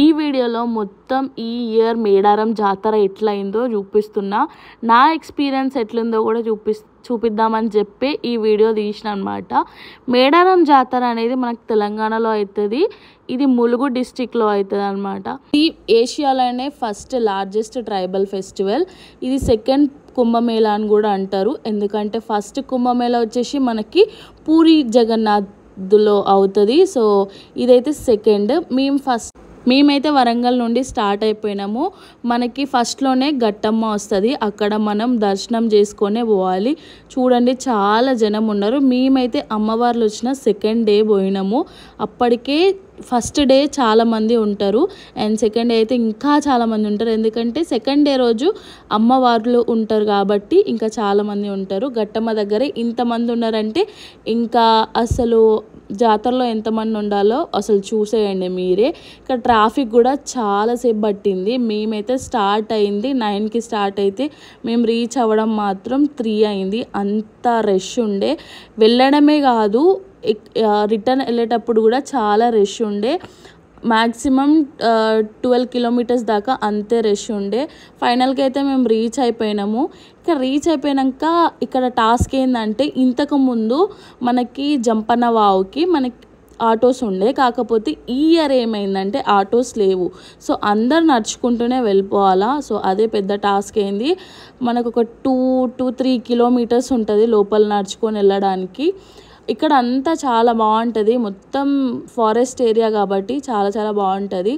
ఈ వీడియోలో మొత్తం ఈ ఇయర్ మేడారం జాతర ఎట్లయిందో చూపిస్తున్నా నా ఎక్స్పీరియన్స్ ఎట్లుందో కూడా చూపి చూపిద్దామని చెప్పి ఈ వీడియో తీసిన అనమాట మేడారం జాతర అనేది మనకు తెలంగాణలో అవుతుంది ఇది ములుగు డిస్టిక్లో అవుతుంది అనమాట ఈ ఏషియాలోనే ఫస్ట్ లార్జెస్ట్ ట్రైబల్ ఫెస్టివల్ ఇది సెకండ్ కుంభమేళా అని కూడా అంటారు ఎందుకంటే ఫస్ట్ కుంభమేళా వచ్చేసి మనకి పూరి జగన్నాథ్లో అవుతుంది సో ఇదైతే సెకండ్ మేము ఫస్ట్ మేమైతే వరంగల్ నుండి స్టార్ట్ అయిపోయినాము మనకి ఫస్ట్లోనే గట్టమ్మ వస్తుంది అక్కడ మనం దర్శనం చేసుకొనే పోవాలి చూడండి చాలా జనం ఉన్నారు మేమైతే అమ్మవార్లు వచ్చిన సెకండ్ డే పోయినాము అప్పటికే ఫస్ట్ డే చాలామంది ఉంటారు అండ్ సెకండ్ డే అయితే ఇంకా చాలామంది ఉంటారు ఎందుకంటే సెకండ్ డే రోజు అమ్మవార్లు ఉంటారు కాబట్టి ఇంకా చాలామంది ఉంటారు గట్టమ్మ దగ్గరే ఇంతమంది ఉన్నారంటే ఇంకా అసలు జాతరలో ఎంతమంది ఉండాలో అసలు చూసేయండి మీరే ఇక్కడ ట్రాఫిక్ కూడా చాలాసేపు పట్టింది మేమైతే స్టార్ట్ అయింది నైన్కి స్టార్ట్ అయితే మేము రీచ్ అవ్వడం మాత్రం త్రీ అయింది అంత రష్ ఉండే వెళ్ళడమే కాదు రిటర్న్ వెళ్ళేటప్పుడు కూడా చాలా రష్ ఉండే మ్యాక్సిమం ట్వెల్వ్ కిలోమీటర్స్ దాకా అంతే రష్ ఉండే ఫైనల్కి అయితే మేము రీచ్ అయిపోయినాము ఇక రీచ్ అయిపోయాక ఇక్కడ టాస్క్ ఏంటంటే ఇంతకుముందు మనకి జంపన్న వావుకి మనకి ఆటోస్ ఉండే కాకపోతే ఈ ఇయర్ ఏమైందంటే ఆటోస్ లేవు సో అందరు నడుచుకుంటూనే వెళ్ళిపోవాలా సో అదే పెద్ద టాస్క్ ఏంది మనకు ఒక టూ టూ త్రీ కిలోమీటర్స్ ఉంటుంది లోపల నడుచుకొని వెళ్ళడానికి ఇక్కడ అంతా చాలా బాగుంటుంది మొత్తం ఫారెస్ట్ ఏరియా కాబట్టి చాలా చాలా బాగుంటుంది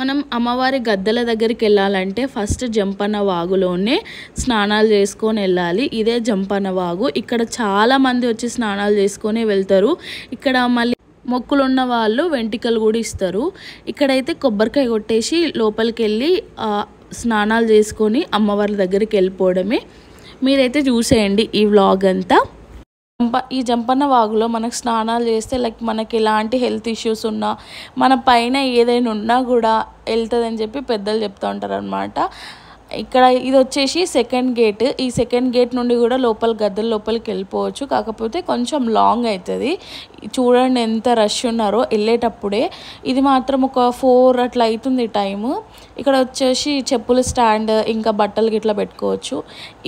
మనం అమ్మవారి గద్దెల దగ్గరికి వెళ్ళాలంటే ఫస్ట్ జంపన్న వాగులోనే స్నానాలు చేసుకొని వెళ్ళాలి ఇదే జంపన్న వాగు ఇక్కడ చాలామంది వచ్చి స్నానాలు చేసుకొని వెళ్తారు ఇక్కడ మళ్ళీ మొక్కులున్న వాళ్ళు వెంటికలు కూడా ఇస్తారు ఇక్కడైతే కొబ్బరికాయ కొట్టేసి లోపలికి వెళ్ళి స్నానాలు చేసుకొని అమ్మవారి దగ్గరికి వెళ్ళిపోవడమే మీరైతే చూసేయండి ఈ వ్లాగ్ అంతా జంప ఈ జంపన్న వాగులో మనకు స్నానాలు చేస్తే లైక్ మనకి ఎలాంటి హెల్త్ ఇష్యూస్ ఉన్నా మన పైన ఏదైనా ఉన్నా కూడా వెళ్తుందని చెప్పి పెద్దలు చెప్తూ ఉంటారనమాట ఇక్కడ ఇది వచ్చేసి సెకండ్ గేట్ ఈ సెకండ్ గేట్ నుండి కూడా లోపల గద్దెల లోపలికి వెళ్ళిపోవచ్చు కాకపోతే కొంచెం లాంగ్ అవుతుంది చూడండి ఎంత రష్ ఉన్నారో వెళ్ళేటప్పుడే ఇది మాత్రం ఒక ఫోర్ అట్లా అవుతుంది టైము ఇక్కడ వచ్చేసి చెప్పుల స్టాండ్ ఇంకా బట్టలు గిట్లా పెట్టుకోవచ్చు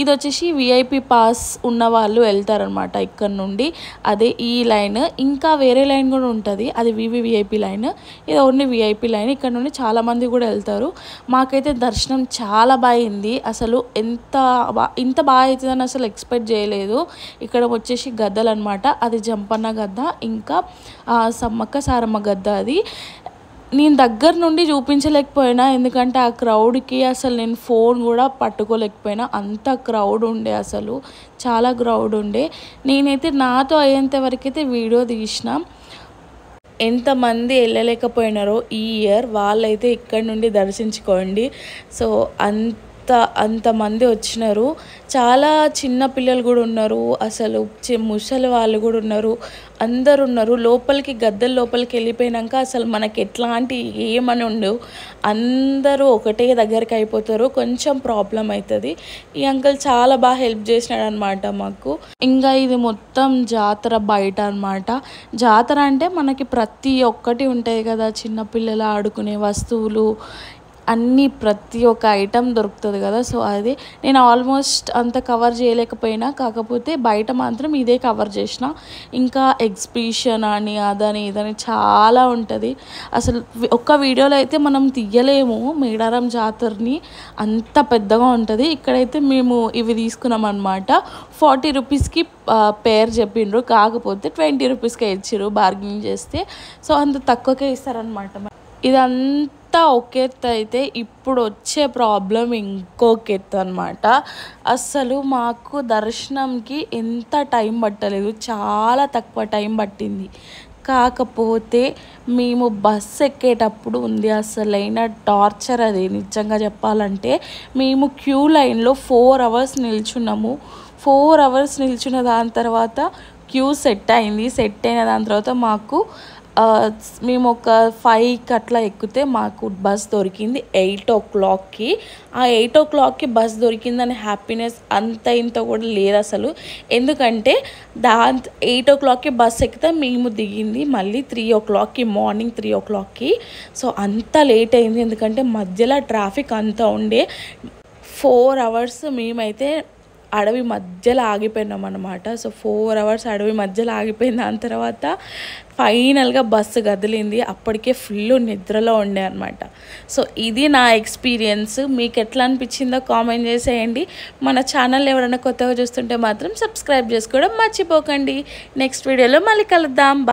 ఇది వచ్చేసి విఐపి పాస్ ఉన్న వాళ్ళు వెళ్తారనమాట ఇక్కడ నుండి అదే ఈ లైన్ ఇంకా వేరే లైన్ కూడా ఉంటుంది అది వివివిఐపి లైన్ ఇది ఓన్లీ విఐపి లైన్ ఇక్కడ నుండి చాలామంది కూడా వెళ్తారు మాకైతే దర్శనం చాలా బాగా అయింది అసలు ఎంత బా ఇంత బాగా అవుతుందని అసలు ఎక్స్పెక్ట్ చేయలేదు ఇక్కడ వచ్చేసి గద్దలు అనమాట అది జంపన్న గద్ద ఇంకా సమ్మక్క సారమ్మ గద్ద అది నేను దగ్గర నుండి చూపించలేకపోయినా ఎందుకంటే ఆ క్రౌడ్కి అసలు నేను ఫోన్ కూడా పట్టుకోలేకపోయినా అంత క్రౌడ్ ఉండే అసలు చాలా క్రౌడ్ ఉండే నేనైతే నాతో అయ్యేంత వరకైతే వీడియో తీసిన ఎంతమంది వెళ్ళలేకపోయినారో ఈ ఇయర్ వాళ్ళైతే ఇక్కడ నుండి దర్శించుకోండి సో అంత అంత అంతమంది వచ్చినారు చాలా చిన్న పిల్లలు కూడా ఉన్నారు అసలు ముసలి వాళ్ళు కూడా ఉన్నారు అందరు ఉన్నారు లోపలికి గద్దెల లోపలికి వెళ్ళిపోయినాక అసలు మనకి ఎట్లాంటి ఏమని ఉండవు అందరూ ఒకటే దగ్గరికి అయిపోతారు కొంచెం ప్రాబ్లం అవుతుంది ఈ అంకుల్ చాలా బాగా హెల్ప్ చేసినాడు అనమాట మాకు ఇంకా ఇది మొత్తం జాతర బయట అనమాట జాతర అంటే మనకి ప్రతి ఒక్కటి ఉంటాయి కదా చిన్నపిల్లలు ఆడుకునే వస్తువులు అన్ని ప్రతి ఒక్క ఐటెం దొరుకుతుంది కదా సో అది నేను ఆల్మోస్ట్ అంత కవర్ చేయలేకపోయినా కాకపోతే బయట మాత్రం ఇదే కవర్ చేసిన ఇంకా ఎగ్జిబిషన్ అని అదని ఇదని చాలా ఉంటుంది అసలు ఒక్క వీడియోలో అయితే మనం తీయలేము మేడారం జాతరని అంత పెద్దగా ఉంటుంది ఇక్కడైతే మేము ఇవి తీసుకున్నాం అనమాట ఫార్టీ రూపీస్కి పేరు చెప్పిండ్రు కాకపోతే ట్వంటీ రూపీస్కే ఇచ్చిర్రు బార్గెనింగ్ చేస్తే సో అంత తక్కువకే ఇస్తారనమాట ఇదంతా ఒక ఎత్తు అయితే ఇప్పుడు వచ్చే ప్రాబ్లం ఇంకొక ఎత్తు అనమాట అస్సలు మాకు దర్శనంకి ఎంత టైం పట్టలేదు చాలా తక్కువ టైం పట్టింది కాకపోతే మేము బస్ ఎక్కేటప్పుడు ఉంది అసలైన టార్చర్ అది నిజంగా చెప్పాలంటే మేము క్యూ లైన్లో ఫోర్ అవర్స్ నిల్చున్నాము ఫోర్ అవర్స్ నిల్చున్న దాని తర్వాత క్యూ సెట్ అయింది సెట్ అయిన దాని తర్వాత మాకు మేము ఒక ఫైవ్కి అట్లా ఎక్కితే మాకు బస్ దొరికింది ఎయిట్ ఓ క్లాక్కి ఆ ఎయిట్ ఓ క్లాక్కి బస్ దొరికిందని హ్యాపీనెస్ అంత ఇంత కూడా లేదు అసలు ఎందుకంటే దా ఎయిట్ ఓ క్లాక్కి బస్ ఎక్కితే మేము దిగింది మళ్ళీ త్రీ ఓ క్లాక్కి మార్నింగ్ త్రీ ఓ క్లాక్కి సో అంత లేట్ అయింది ఎందుకంటే మధ్యలో ట్రాఫిక్ అంతా ఉండే ఫోర్ అవర్స్ మేమైతే అడవి మధ్యలో ఆగిపోయినాం అనమాట సో ఫోర్ అవర్స్ అడవి మధ్యలో ఆగిపోయిన దాని తర్వాత ఫైనల్గా బస్సు కదిలింది అప్పటికే ఫుల్ నిద్రలో ఉండే అనమాట సో ఇది నా ఎక్స్పీరియన్స్ మీకు ఎట్లా అనిపించిందో కామెంట్ చేసేయండి మన ఛానల్ ఎవరైనా కొత్తగా చూస్తుంటే మాత్రం సబ్స్క్రైబ్ చేసుకోవడం మర్చిపోకండి నెక్స్ట్ వీడియోలో మళ్ళీ కలుద్దాం